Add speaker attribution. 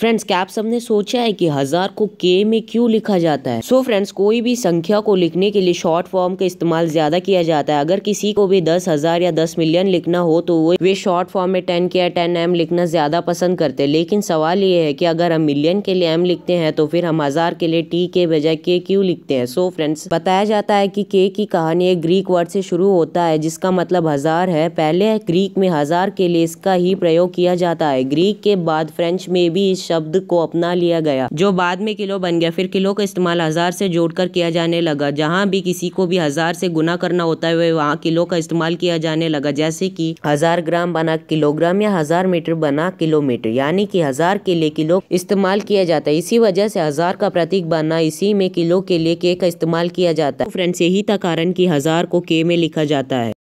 Speaker 1: friends क्या आप सबने सोचा है कि हज़ार को के में क्यों लिखा जाता है सो so फ्रेंड्स कोई भी संख्या को लिखने के लिए शॉर्ट फॉर्म का इस्तेमाल ज़्यादा किया जाता है अगर किसी को भी दस हज़ार या दस मिलियन लिखना हो तो वो वे शॉर्ट फॉर्म में टेन के या टेन एम लिखना ज़्यादा पसंद करते हैं लेकिन सवाल ये है कि अगर हम मिलियन के लिए एम लिखते हैं तो फिर हम हज़ार के लिए टी के बजाय के क्यूँ लिखते हैं सो फ्रेंड्स बताया जाता है की के की कहानी एक ग्रीक वर्ड से शुरू होता है जिसका मतलब हज़ार है पहले ग्रीक में हज़ार के लिए इसका ही प्रयोग किया जाता है ग्रीक के बाद फ्रेंच में भी इस शब्द को अपना लिया गया जो बाद में किलो बन गया फिर किलो का इस्तेमाल हजार से जोड़कर किया जाने लगा जहाँ भी किसी को भी हजार से गुना करना होता है वहाँ किलो का इस्तेमाल किया जाने लगा जैसे की हजार ग्राम बना किलोग्राम या हजार मीटर बना किलोमीटर यानी की हजार के लिए किलो इस्तेमाल किया जाता है इसी वजह से हजार का प्रतीक बना इसी में किलो के लिए के का इस्तेमाल किया जाता है फ्रेंड्स यही था कारण की हजार को के में लिखा जाता है